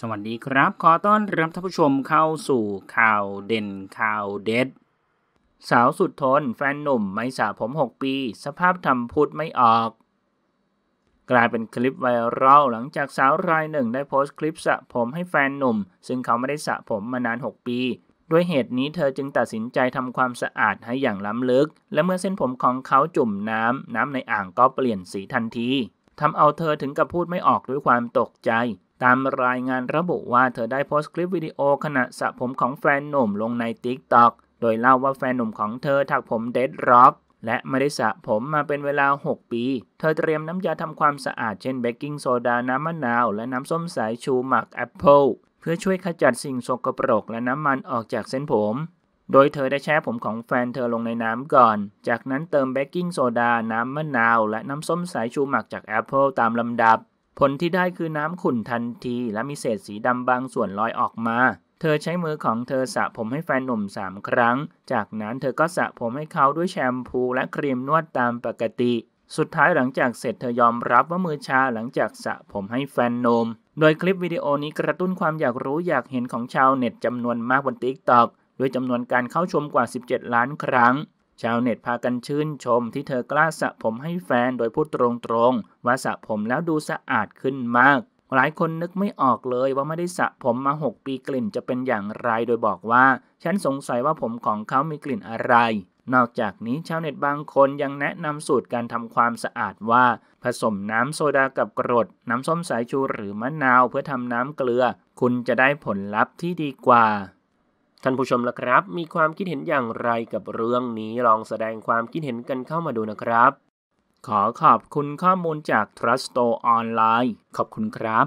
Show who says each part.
Speaker 1: สวัสดีครับ ขอต้อนรับท่านผู้ชมเข้าสู่ข่าวเด่นข่าวเด็ด สาวสุดทนแฟนหนุ่มไม่สระผม 6 ปี สภาพทำพูดไม่ออก กลายเป็นคลิปไวรัลหลังจากสาวรายหนึ่งได้โพสต์คลิปสระผมให้แฟนหนุ่ม ซึ่งเขาไม่ได้สระผมมานาน 6 ปี ด้วยเหตุนี้เธอจึงตัดสินใจทำความสะอาดให้อย่างล้ำลึก และเมื่อเส้นผมของเขาจุ่มน้ำน้ำในอ่างก็เปลี่ยนสีทันทีทำเอาเธอถึงกับพูดไม่ออกด้วยความตกใจตามรายงานระบุว่าเธอได้โพสต์คลิปวิดีโอขณะสระผมของแฟนหนุ่มลงใน t ิ k t o k โดยเล่าว่าแฟนหนุ่มของเธอถักผมเดดร็อกและไม่ได้สระผมมาเป็นเวลา 6 ปี เธอเตรียมน้ำยาทำความสะอาดเช่นเบกกิ้งโซดาน้ำมะนาวและน้ำส้มสายชูหมักแอปเปิลเพื่อช่วยขจัดสิ่งสกปรกและน้ำมันออกจากเส้นผม โดยเธอได้แช่ผมของแฟนเธอลงในน้ำก่อน จากนั้นเติมเบกกิ้งโซดาน้ำมะนาวและน้ำส้มสายชูหมักจากแอปเปิลตามลำดับผลที่ได้คือน้ำขุ่นทันทีและมีเศษสีดำบางส่วนลอยออกมา เธอใช้มือของเธอสระผมให้แฟนหนุ่มสามครั้ง จากนั้นเธอก็สระผมให้เขาด้วยแชมพูและครีมนวดตามปกติ สุดท้ายหลังจากเสร็จเธอยอมรับว่ามือชาหลังจากสระผมให้แฟนหนุ่มโดยคลิปวิดีโอนี้กระตุ้นความอยากรู้อยากเห็นของชาวเน็ตจำนวนมากบนติ๊กต็อกด้วยจำนวนการเข้าชมกว่า 17 ล้านครั้งชาวเน็ตพากันชื่นชม ที่เธอกล้าสระผมให้แฟนโดยพูดตรงๆว่าสระผมแล้วดูสะอาดขึ้นมาก หลายคนนึกไม่ออกเลยว่าไม่ได้สระผมมา6ปีกลิ่นจะเป็นอย่างไรโดยบอกว่า ฉันสงสัยว่าผมของเขามีกลิ่นอะไร นอกจากนี้ชาวเน็ตบางคนยังแนะนำสูตรการทำความสะอาดว่า ผสมน้ำโซดากับกรด น้ำส้มสายชูหรือมะนาวเพื่อทำน้ำเกลือ คุณจะได้ผลลัพธ์ที่ดีกว่าท่านผู้ชมล่ะครับ มีความคิดเห็นอย่างไรกับเรื่องนี้ ลองแสดงความคิดเห็นกันเข้ามาดูนะครับ ขอขอบคุณข้อมูลจาก Trusto Online ขอบคุณครับ